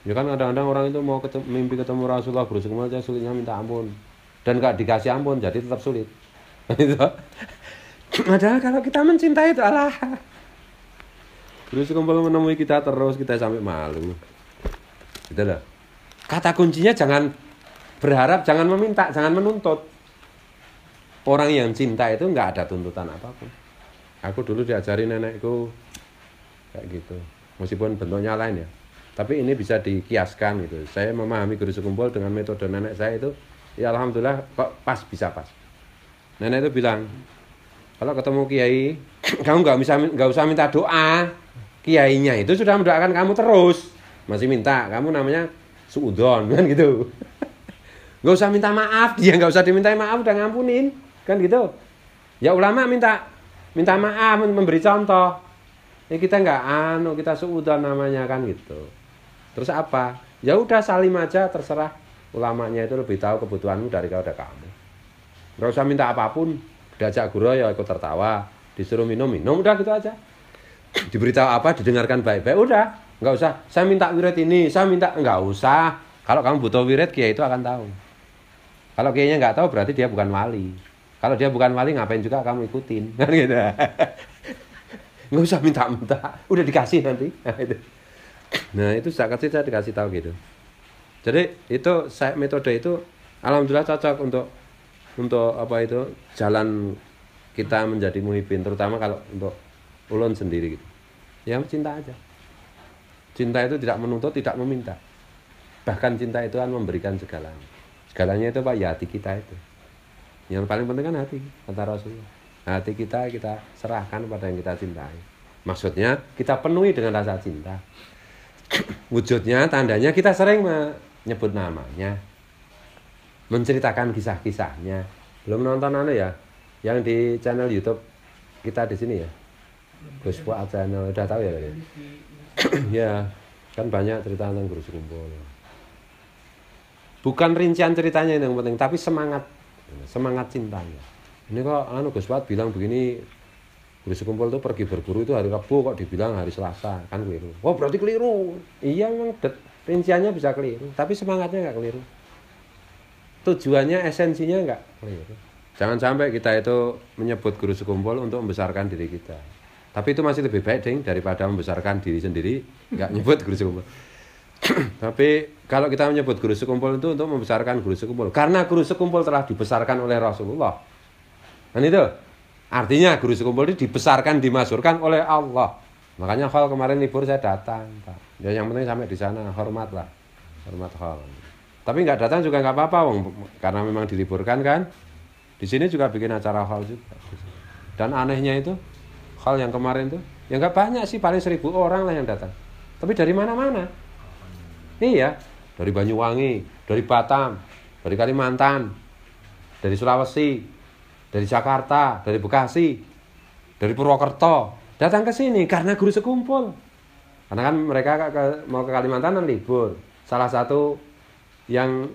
Ya kan kadang-kadang orang itu mau ketemu, mimpi ketemu Rasulullah berusaha kemana sulitnya minta ampun. Dan gak dikasih ampun jadi tetap sulit. Gitu. Padahal kalau kita mencintai itu Allah. Terus kembali menemui kita terus kita sampai malu. Itu loh. Kata kuncinya jangan berharap, jangan meminta, jangan menuntut. Orang yang cinta itu nggak ada tuntutan apapun. Aku dulu diajari nenekku kayak gitu. Meskipun bentuknya lain ya tapi ini bisa dikiaskan gitu saya memahami guru sekumpul dengan metode nenek saya itu ya alhamdulillah kok pas bisa pas nenek itu bilang kalau ketemu kiai kamu nggak bisa nggak usah minta doa kiainya itu sudah mendoakan kamu terus masih minta kamu namanya suudon kan gitu nggak usah minta maaf dia nggak usah diminta maaf udah ngampunin kan gitu ya ulama minta minta maaf memberi contoh ya kita nggak anu kita suudon namanya kan gitu terus apa ya udah salim aja terserah ulamanya itu lebih tahu kebutuhanmu dari ada kamu nggak usah minta apapun diajak guru ya ikut tertawa disuruh minum minum udah gitu aja diberitahu apa didengarkan baik-baik udah nggak usah saya minta wirid ini saya minta nggak usah kalau kamu butuh wirid kiai itu akan tahu kalau kayaknya nggak tahu berarti dia bukan wali kalau dia bukan wali ngapain juga kamu ikutin kan gitu nggak usah minta-minta udah dikasih nanti nah, nah itu saya kecil saya dikasih tahu gitu jadi itu saya metode itu alhamdulillah cocok untuk untuk apa itu jalan kita menjadi muhibin terutama kalau untuk ulun sendiri gitu ya cinta aja cinta itu tidak menuntut tidak meminta bahkan cinta itu kan memberikan segalanya segalanya itu pak ya hati kita itu yang paling penting kan hati kata Rasulullah hati kita kita serahkan pada yang kita cintai maksudnya kita penuhi dengan rasa cinta wujudnya tandanya kita sering menyebut namanya menceritakan kisah-kisahnya belum nonton anu ya yang di channel YouTube kita di sini ya Gus Fuad channel udah tahu ya ya, kan banyak cerita tentang Gus Kumpul ya. bukan rincian ceritanya yang penting tapi semangat semangat cintanya ini kok anu Gus Fuad bilang begini guru sekumpul itu pergi berburu itu hari Rabu kok dibilang hari Selasa kan keliru oh berarti keliru iya memang rinciannya bisa keliru tapi semangatnya nggak keliru tujuannya esensinya nggak keliru jangan sampai kita itu menyebut guru sekumpul untuk membesarkan diri kita tapi itu masih lebih baik ding daripada membesarkan diri sendiri nggak nyebut guru sekumpul tapi kalau kita menyebut guru sekumpul itu untuk membesarkan guru sekumpul karena guru sekumpul telah dibesarkan oleh Rasulullah kan itu Artinya guru sekumpul itu dibesarkan, dimasurkan oleh Allah. Makanya hal kemarin libur saya datang, Pak. Ya yang penting sampai di sana hormatlah. Hormat hal. Tapi nggak datang juga nggak apa-apa, wong. Karena memang diliburkan kan. Di sini juga bikin acara hal juga. Dan anehnya itu hal yang kemarin tuh, ya nggak banyak sih, paling seribu orang lah yang datang. Tapi dari mana-mana. Iya, dari Banyuwangi, dari Batam, dari Kalimantan, dari Sulawesi, dari Jakarta, dari Bekasi, dari Purwokerto, datang ke sini karena guru sekumpul. Karena kan mereka mau ke Kalimantan dan libur. Salah satu yang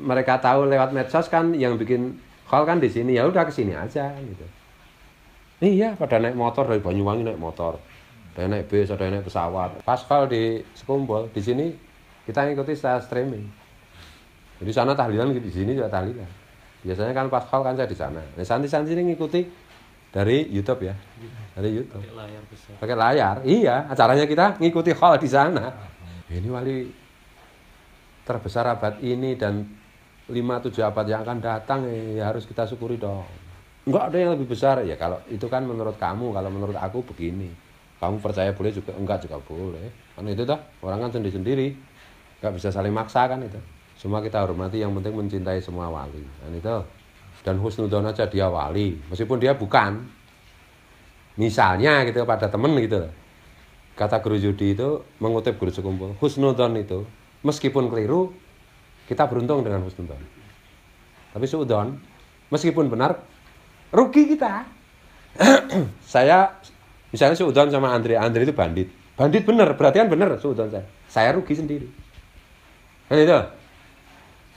mereka tahu lewat medsos kan yang bikin call kan di sini ya udah ke sini aja gitu. Iya, pada naik motor dari Banyuwangi naik motor. Ada naik bus, ada naik pesawat. Pas call di sekumpul, di sini kita ngikuti secara streaming. Jadi sana tahlilan di sini juga tahlilan biasanya kan pas call kan saya di sana nah, santi-santi ini ngikuti dari YouTube ya dari YouTube pakai layar besar pakai layar iya acaranya kita ngikuti call di sana nah, ini wali terbesar abad ini dan lima tujuh abad yang akan datang eh, ya harus kita syukuri dong enggak ada yang lebih besar ya kalau itu kan menurut kamu kalau menurut aku begini kamu percaya boleh juga enggak juga boleh kan itu tuh orang kan sendiri sendiri nggak bisa saling maksa kan itu semua kita hormati, yang penting mencintai semua wali. Dan itu dan husnudon aja dia wali, meskipun dia bukan. Misalnya gitu pada temen gitu. Kata Guru judi itu mengutip Guru sekumpul husnudon itu meskipun keliru kita beruntung dengan husnudon. Tapi suudon meskipun benar rugi kita. saya misalnya suudon sama Andre, Andre itu bandit. Bandit benar, berarti kan benar suudon saya. Saya rugi sendiri. Kan itu.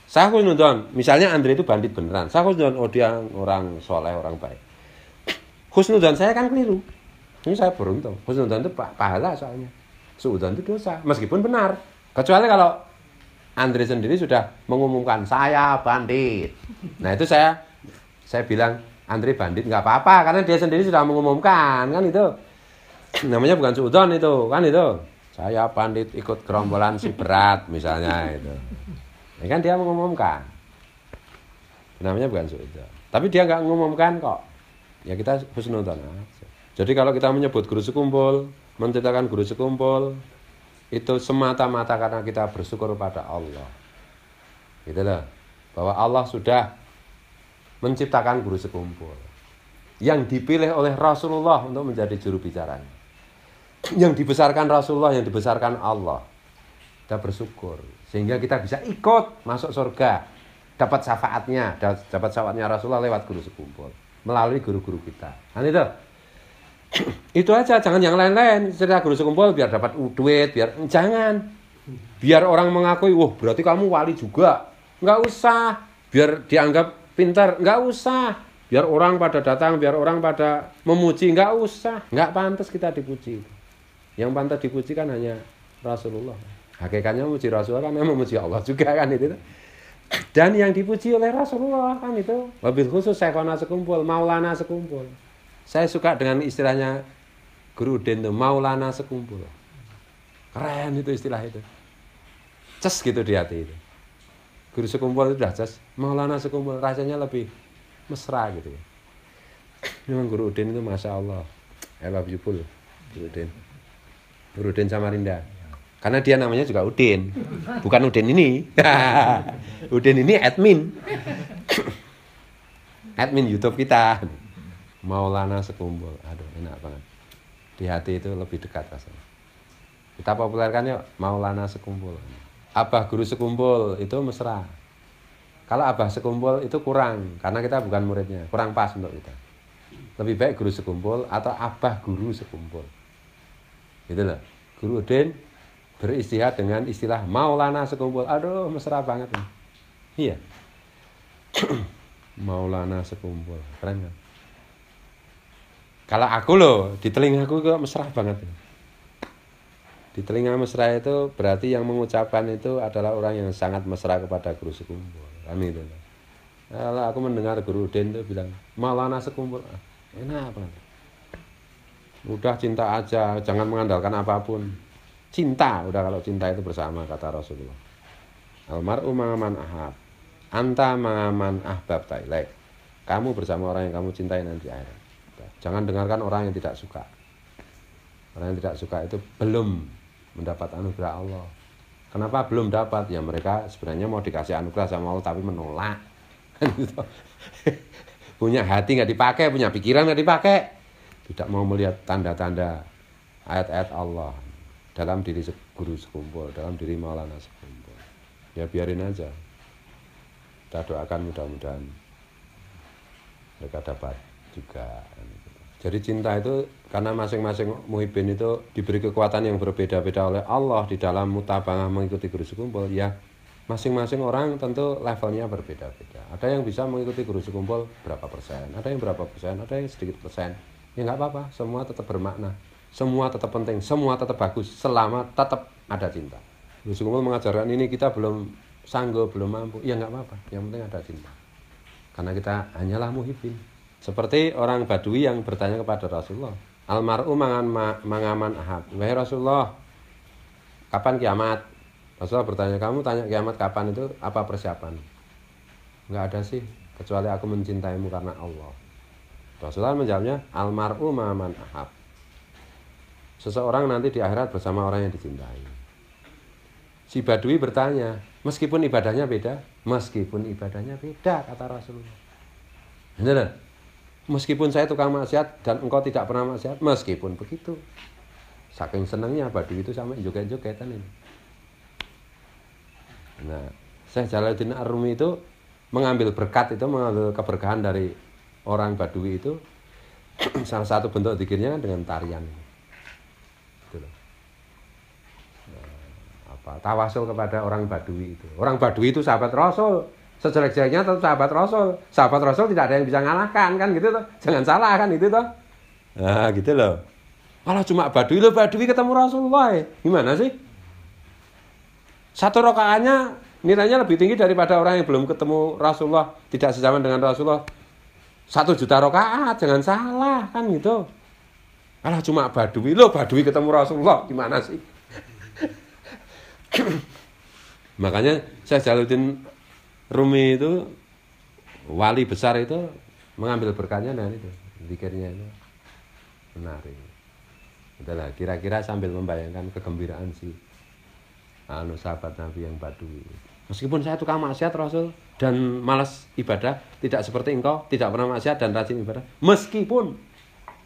Saya aku nonton, misalnya Andre itu bandit beneran. Saya aku nonton, oh dia orang soleh, orang baik. Khusnudan saya kan keliru. Ini saya beruntung. Khusnudan itu pahala soalnya. Suudon itu dosa, meskipun benar. Kecuali kalau Andre sendiri sudah mengumumkan saya bandit. Nah itu saya saya bilang Andre bandit nggak apa-apa karena dia sendiri sudah mengumumkan kan itu namanya bukan suudon itu kan itu saya bandit ikut gerombolan si berat misalnya itu ini ya kan dia mengumumkan. Namanya bukan sudah. Tapi dia nggak mengumumkan kok. Ya kita husnudon aja. Jadi kalau kita menyebut guru sekumpul, menceritakan guru sekumpul, itu semata-mata karena kita bersyukur pada Allah. Gitu loh. Bahwa Allah sudah menciptakan guru sekumpul yang dipilih oleh Rasulullah untuk menjadi juru bicara, Yang dibesarkan Rasulullah, yang dibesarkan Allah kita bersyukur sehingga kita bisa ikut masuk surga dapat syafaatnya dapat syafaatnya Rasulullah lewat guru sekumpul melalui guru-guru kita kan itu itu aja jangan yang lain-lain cerita guru sekumpul biar dapat duit biar jangan biar orang mengakui wah berarti kamu wali juga nggak usah biar dianggap pintar nggak usah biar orang pada datang biar orang pada memuji nggak usah nggak pantas kita dipuji yang pantas dipuji kan hanya Rasulullah Hakikatnya memuji Rasulullah kan memang memuji Allah juga kan itu. Dan yang dipuji oleh Rasulullah kan itu. Lebih khusus saya kona sekumpul, maulana sekumpul. Saya suka dengan istilahnya Guru udin tuh, maulana sekumpul. Keren itu istilah itu. Ces gitu di hati itu. Guru sekumpul itu udah ces, maulana sekumpul rasanya lebih mesra gitu ya. Memang Guru Udin itu Masya Allah. I love you, Guru Udin. Guru Udin sama Rinda. Karena dia namanya juga Udin. Bukan Udin ini. Udin ini admin. admin YouTube kita. Maulana sekumpul Aduh, enak banget. Di hati itu lebih dekat rasanya. Kita populerkan yuk Maulana sekumpul Abah Guru sekumpul itu mesra. Kalau Abah Sekumpul itu kurang karena kita bukan muridnya, kurang pas untuk kita. Lebih baik guru sekumpul atau Abah Guru Sekumpul. Gitu loh. Guru Udin, beristihad dengan istilah Maulana sekumpul. Aduh, mesra banget. Nih. Iya. Maulana sekumpul. Keren kan? Kalau aku loh, di telinga aku kok mesra banget. Nih. Di telinga mesra itu berarti yang mengucapkan itu adalah orang yang sangat mesra kepada guru sekumpul. Kan itu. Kalau aku mendengar guru Den itu bilang, Maulana sekumpul. Ah, enak banget. Udah cinta aja, jangan mengandalkan apapun cinta udah kalau cinta itu bersama kata Rasulullah almaru mangaman ahab anta mangaman ahbab tailek kamu bersama orang yang kamu cintai nanti akhir jangan dengarkan orang yang tidak suka orang yang tidak suka itu belum mendapat anugerah Allah kenapa belum dapat ya mereka sebenarnya mau dikasih anugerah sama Allah tapi menolak kan gitu. punya hati nggak dipakai punya pikiran nggak dipakai tidak mau melihat tanda-tanda ayat-ayat Allah dalam diri guru sekumpul, dalam diri Maulana sekumpul. Ya biarin aja. Kita doakan mudah-mudahan mereka dapat juga. Gitu. Jadi cinta itu karena masing-masing muhibin itu diberi kekuatan yang berbeda-beda oleh Allah di dalam mutabangah mengikuti guru sekumpul ya masing-masing orang tentu levelnya berbeda-beda. Ada yang bisa mengikuti guru sekumpul berapa persen, ada yang berapa persen, ada yang sedikit persen. Ya nggak apa-apa, semua tetap bermakna. Semua tetap penting, semua tetap bagus, selama tetap ada cinta. Gus mengajarkan ini kita belum sanggup, belum mampu, ya nggak apa-apa, yang penting ada cinta. Karena kita hanyalah muhibin. Seperti orang Badui yang bertanya kepada Rasulullah, Almaru mangan ma mangaman ahab. Wahai Rasulullah, kapan kiamat? Rasulullah bertanya, kamu tanya kiamat kapan itu apa persiapan? Enggak ada sih, kecuali aku mencintaimu karena Allah. Rasulullah menjawabnya, Almaru mangaman ahab. Seseorang nanti di akhirat bersama orang yang dicintai. Si Badui bertanya, meskipun ibadahnya beda, meskipun ibadahnya beda, kata Rasulullah. Benar? Kan? Meskipun saya tukang maksiat dan engkau tidak pernah maksiat, meskipun begitu. Saking senangnya Badui itu sama joget-jogetan ini. Nah, saya Jalaluddin Arumi itu mengambil berkat itu, mengambil keberkahan dari orang Badui itu. Salah satu bentuk dikirnya dengan tarian ini gitu loh eh, apa tawasul kepada orang badui itu orang badui itu sahabat rasul sejelek-jeleknya tetap sahabat rasul sahabat rasul tidak ada yang bisa ngalahkan kan gitu toh jangan salah kan itu toh nah gitu loh kalau cuma badui lo badui ketemu rasulullah gimana sih satu rokaannya nilainya lebih tinggi daripada orang yang belum ketemu rasulullah tidak sejaman dengan rasulullah satu juta rokaat jangan salah kan gitu Alah cuma Badui. lo Badui ketemu Rasulullah gimana sih? Makanya saya Jaluddin Rumi itu wali besar itu mengambil berkahnya dari itu. pikirnya itu menarik. Itulah kira-kira sambil membayangkan kegembiraan si anu sahabat Nabi yang Badui. Meskipun saya tukang maksiat Rasul dan malas ibadah, tidak seperti engkau, tidak pernah maksiat dan rajin ibadah. Meskipun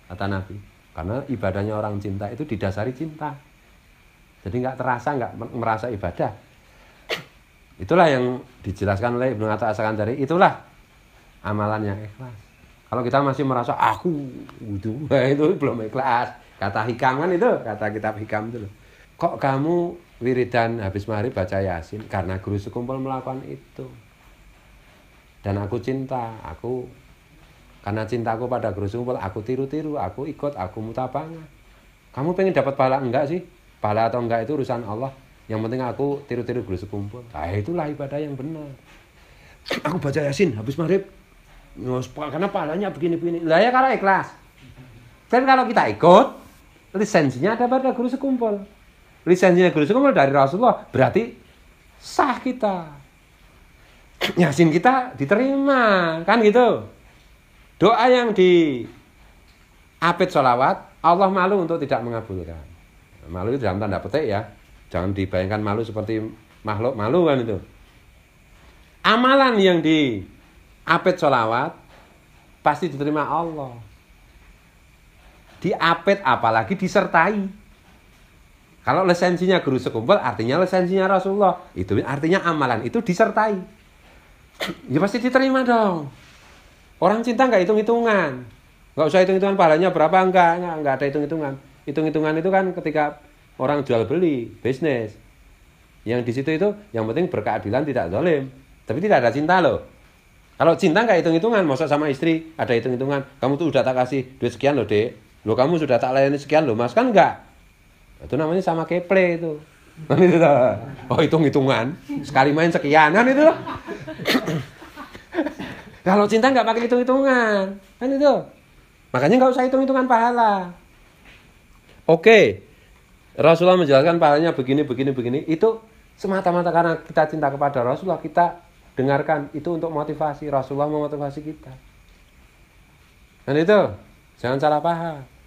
kata Nabi, karena ibadahnya orang cinta itu didasari cinta. Jadi nggak terasa, nggak merasa ibadah. Itulah yang dijelaskan oleh Ibnu Atta dari Itulah amalan yang ikhlas. Kalau kita masih merasa aku wudhu, nah, itu belum ikhlas. Kata hikam kan itu, kata kitab hikam itu. Kok kamu wiridan habis maghrib baca yasin? Karena guru sekumpul melakukan itu. Dan aku cinta, aku karena cintaku pada guru sumpel aku tiru-tiru, aku ikut, aku mutabangah. Kamu pengen dapat pahala enggak sih? Pahala atau enggak itu urusan Allah. Yang penting aku tiru-tiru guru sekumpul. Nah itulah ibadah yang benar. Aku baca Yasin habis maghrib. Karena pahalanya begini-begini. Lah ya karena ikhlas. Dan kalau kita ikut, lisensinya ada pada guru sekumpul. Lisensinya guru sekumpul dari Rasulullah. Berarti sah kita. Yasin kita diterima. Kan gitu. Doa yang di apit sholawat, Allah malu untuk tidak mengabulkan. Malu itu dalam tanda petik ya. Jangan dibayangkan malu seperti makhluk malu kan itu. Amalan yang di apit sholawat, pasti diterima Allah. Diapit apalagi disertai. Kalau lesensinya guru sekumpul artinya lesensinya Rasulullah. Itu artinya amalan itu disertai. Ya pasti diterima dong. Orang cinta nggak hitung-hitungan. Nggak usah hitung-hitungan pahalanya berapa, enggak, enggak, enggak ada hitung-hitungan. Hitung-hitungan itu kan ketika orang jual beli, bisnis. Yang di situ itu yang penting berkeadilan tidak zalim. Tapi tidak ada cinta loh. Kalau cinta nggak hitung-hitungan, masa sama istri ada hitung-hitungan. Kamu tuh udah tak kasih duit sekian loh dek. Lo kamu sudah tak layani sekian loh mas kan enggak. Itu namanya sama keple itu. Kan oh hitung-hitungan. Sekali main sekianan itu loh. Kalau cinta nggak pakai hitung-hitungan, kan itu. Makanya nggak usah hitung-hitungan pahala. Oke, Rasulullah menjelaskan pahalanya begini, begini, begini. Itu semata-mata karena kita cinta kepada Rasulullah, kita dengarkan itu untuk motivasi. Rasulullah memotivasi kita. Kan itu, jangan salah paham.